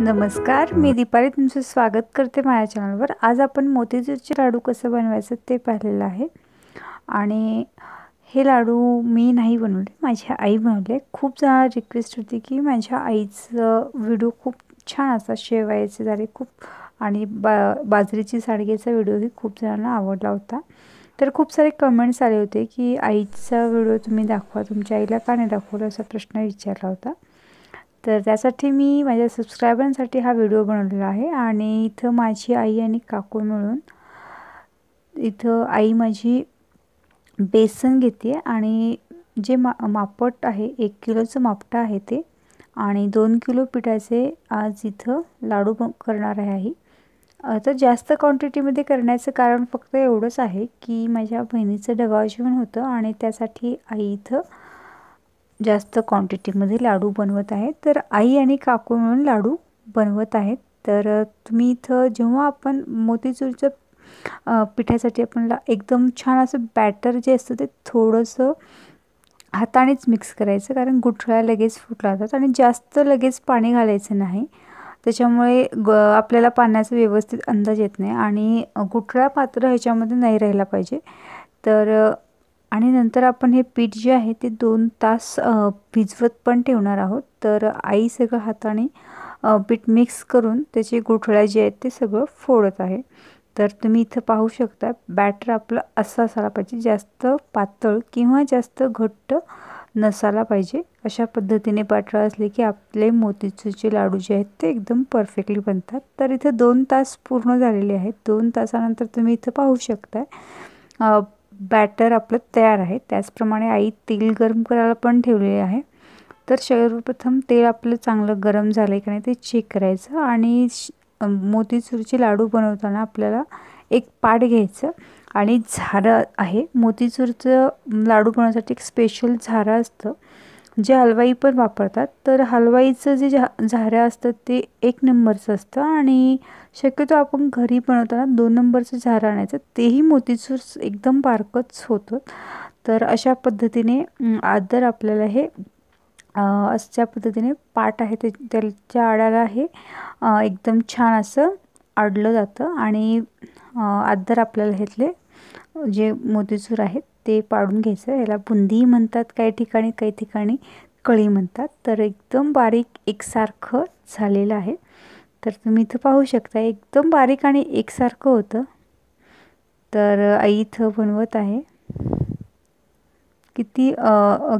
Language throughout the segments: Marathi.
नमस्कार मी दीपाली तुमचं स्वागत करते माझ्या चॅनलवर आज आपण मोतीचूरचे लाडू कसं बनवायचं ते पाहिलेलं आहे आणि हे लाडू मी नाही बनवले माझी आई बनवले खूप जणांना रिक्वेस्ट होती की माझ्या आईचं व्हिडिओ खूप छान असा शेवायचे झाले खूप आणि बा बाजरीची साडगेचा व्हिडिओही खूप जणांना आवडला होता तर खूप सारे कमेंट्स आले होते की आईचा व्हिडिओ तुम्ही दाखवा तुमच्या आईला का नाही दाखवला असा प्रश्न विचारला होता तर त्यासाठी मी माझ्या सबस्क्रायबरांसाठी हा व्हिडिओ बनवलेला आहे आणि इथं माझी आई आणि काकू मिळून इथं आई माझी बेसन घेते आणि जे मा मापट आहे एक किलोचं मापट आहे ते आणि दोन किलो पिठाचे आज इथं लाडू करणार आहे आई तर जास्त क्वांटिटीमध्ये करण्याचं कारण फक्त एवढंच आहे की माझ्या बहिणीचं डबाव जेवण होतं आणि त्यासाठी आई इथं जास्त क्वांटिटीमध्ये लाडू बनवत आहेत तर आई आणि काकू मिळून लाडू बनवत आहेत तर तुम्ही इथं जेव्हा आपण मोतीचूरच्या पिठासाठी आपण एकदम छान असं बॅटर जे असतं ते थोडंसं हातानेच मिक्स करायचं कारण गुठळ्या लगेच फुटला जातात आणि जास्त लगेच पाणी घालायचं नाही त्याच्यामुळे ग आपल्याला पाण्याचा व्यवस्थित अंदाज येत नाही आणि गुठळा पात्र ह्याच्यामध्ये नाही राहिला पाहिजे तर आणि नंतर आपण हे पीठ जे आहे ते दोन तास भिजवत पण ठेवणार आहोत तर आई सगळं हाताने पीठ मिक्स करून त्याचे गुठळ्या जे आहेत ते सगळं फोडत आहे तर तुम्ही इथं पाहू शकता बॅटर आपलं असं असायला पाहिजे जास्त पातळ किंवा जास्त घट्ट नसायला पाहिजे अशा पद्धतीने बॅटर असले की आपले जे लाडू जे आहेत ते एकदम परफेक्टली बनतात तर इथं दोन तास पूर्ण झालेले आहेत दोन तासानंतर तुम्ही इथं पाहू शकता बॅटर आपलं तयार आहे त्याचप्रमाणे आई तेल गरम करायला पण ठेवलेले आहे तर सर्वप्रथम तेल आपलं चांगलं गरम झालं आहे का नाही ते चेक करायचं आणि मोतीचूरचे लाडू बनवताना आपल्याला एक पाट घ्यायचं आणि झारं आहे मोतीचूरचं लाडू बनवण्यासाठी एक स्पेशल झारं असतं जे हलवाई पण वापरतात तर हलवाईचं जे झा झाऱ्या असतात ते एक नंबरचं असतं आणि शक्यतो आपण घरी बनवताना दोन नंबरचं झारं आणायचं तेही मोतीचूर एकदम बारकच होतं तर अशा पद्धतीने आदर आपल्याला हे अशा पद्धतीने पाट आहे ते त्याच्या आडाला हे एकदम छान असं आडलं जातं आणि आदर आपल्याला ह्यातले जे मोतीचूर आहेत ते पाडून घ्यायचं याला बुंदीही म्हणतात काही ठिकाणी काही ठिकाणी कळी म्हणतात तर एकदम बारीक एकसारखं झालेलं आहे तर तुम्ही इथं पाहू शकता एकदम बारीक आणि एकसारखं होतं तर आई इथं बनवत आहे किती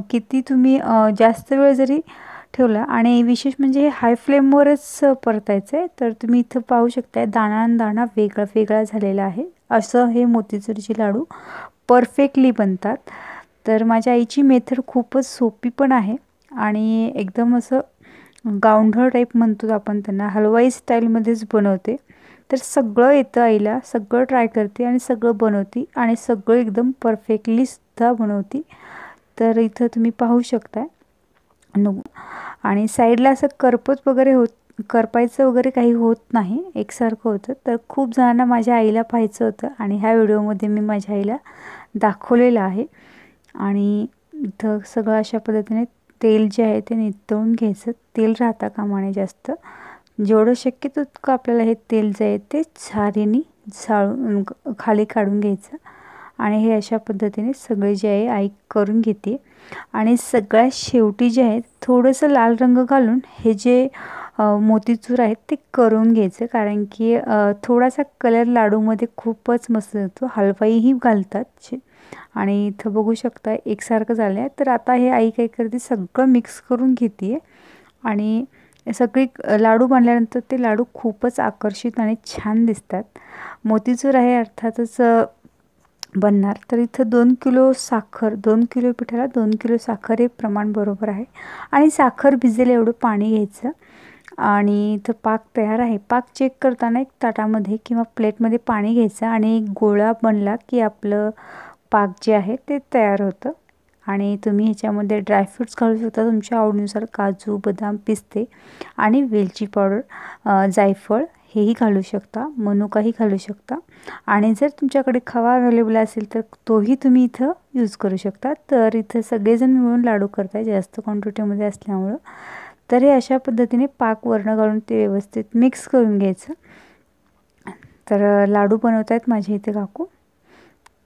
किती तुम्ही जास्त वेळ जरी ठेवला आणि विशेष म्हणजे हे हाय फ्लेमवरच परतायचं आहे तर तुम्ही इथं पाहू शकता दाणा दाणा वेगळा वेगळा झालेला आहे असं हे मोतीचूरचे लाडू परफेक्टली बनतात तर माझ्या आईची मेथड खूपच सोपी पण आहे आणि एकदम असं गावंढळ टाईप म्हणतो आपण त्यांना हलवाई स्टाईलमध्येच बनवते तर सगळं येतं आईला सगळं ट्राय करते आणि सगळं बनवते आणि सगळं एकदम परफेक्टलीसुद्धा बनवते तर इथं तुम्ही पाहू शकता नऊ आणि साईडला असं करपत वगैरे होत करपायचं वगैरे काही होत नाही एकसारखं होतं तर खूप जणांना माझ्या आईला पाहायचं होतं आणि ह्या व्हिडिओमध्ये मी माझ्या आईला दाखवलेलं आहे आणि इथं सगळं अशा पद्धतीने तेल जे आहे ते नितळून घ्यायचं तेल राहता कामाने जास्त जेवढं शक्य तितकं आपल्याला हे तेल जे आहे ते झारीने झाळून खाली काढून घ्यायचं आणि हे अशा पद्धतीने सगळे जे आहे आई करून घेते आणि सगळ्यात शेवटी जे आहे थोडंसं लाल रंग घालून हे जे मोतीचूर आहेत ते करून घ्यायचं कारण की थोडासा कलर लाडूमध्ये खूपच मस्त येतो हलवाईही घालतात आणि इथं बघू शकता एकसारखं झालं आहे तर आता हे आई काय करते सगळं मिक्स करून घेते आणि सगळी लाडू बांधल्यानंतर ते लाडू खूपच आकर्षित आणि छान दिसतात मोतीचूर आहे अर्थातच बनणार तर इथं दोन किलो साखर दोन किलो पिठाला दोन किलो साखर हे प्रमाण बरोबर आहे आणि साखर भिजेल एवढं पाणी घ्यायचं आणि इथं पाक तयार आहे पाक चेक करताना एक ताटामध्ये किंवा प्लेटमध्ये पाणी घ्यायचं आणि एक गोळा बनला की आपलं पाक जे आहे ते तयार होतं आणि तुम्ही ह्याच्यामध्ये ड्रायफ्रूट्स घालू शकता तुमच्या आवडीनुसार काजू बदाम पिस्ते आणि वेलची पावडर जायफळ हेही घालू शकता मनुकाही घालू शकता आणि जर तुमच्याकडे खवा अवेलेबल असेल तर तोही तुम्ही इथं यूज करू शकता तर इथं सगळेजण मिळून लाडू करताय जास्त क्वांटिटीमध्ये असल्यामुळं तर हे अशा पद्धतीने पाक वर्ण घालून ते व्यवस्थित मिक्स करून घ्यायचं तर लाडू बनवत आहेत माझ्या इथे काकू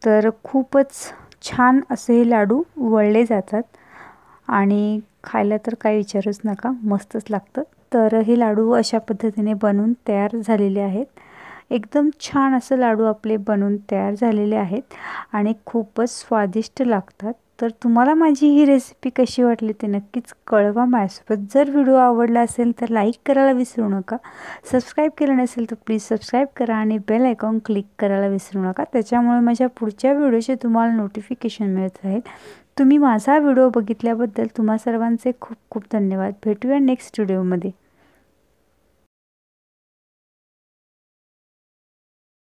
तर खूपच छान असे हे लाडू वळले जातात आणि खायला तर काही विचारूच नका मस्तच लागतं तर हे लाडू अशा पद्धतीने बनवून तयार झालेले आहेत एकदम छान असं लाडू आपले बनवून तयार झालेले आहेत आणि खूपच स्वादिष्ट लागतात तर तुम्हाला माझी ही रेसिपी कशी वाटली ते नक्कीच कळवा माझ्यासोबत जर व्हिडिओ आवडला असेल तर लाईक करायला विसरू नका सबस्क्राईब केलं नसेल तर प्लीज सबस्क्राईब करा आणि बेल आयकॉन क्लिक करायला विसरू नका त्याच्यामुळे माझ्या पुढच्या व्हिडिओचे तुम्हाला नोटिफिकेशन मिळत राहील तुम्ही माझा व्हिडिओ बघितल्याबद्दल तुम्हा सर्वांचे खूप खूप धन्यवाद भेटूया नेक्स्ट व्हिडिओमध्ये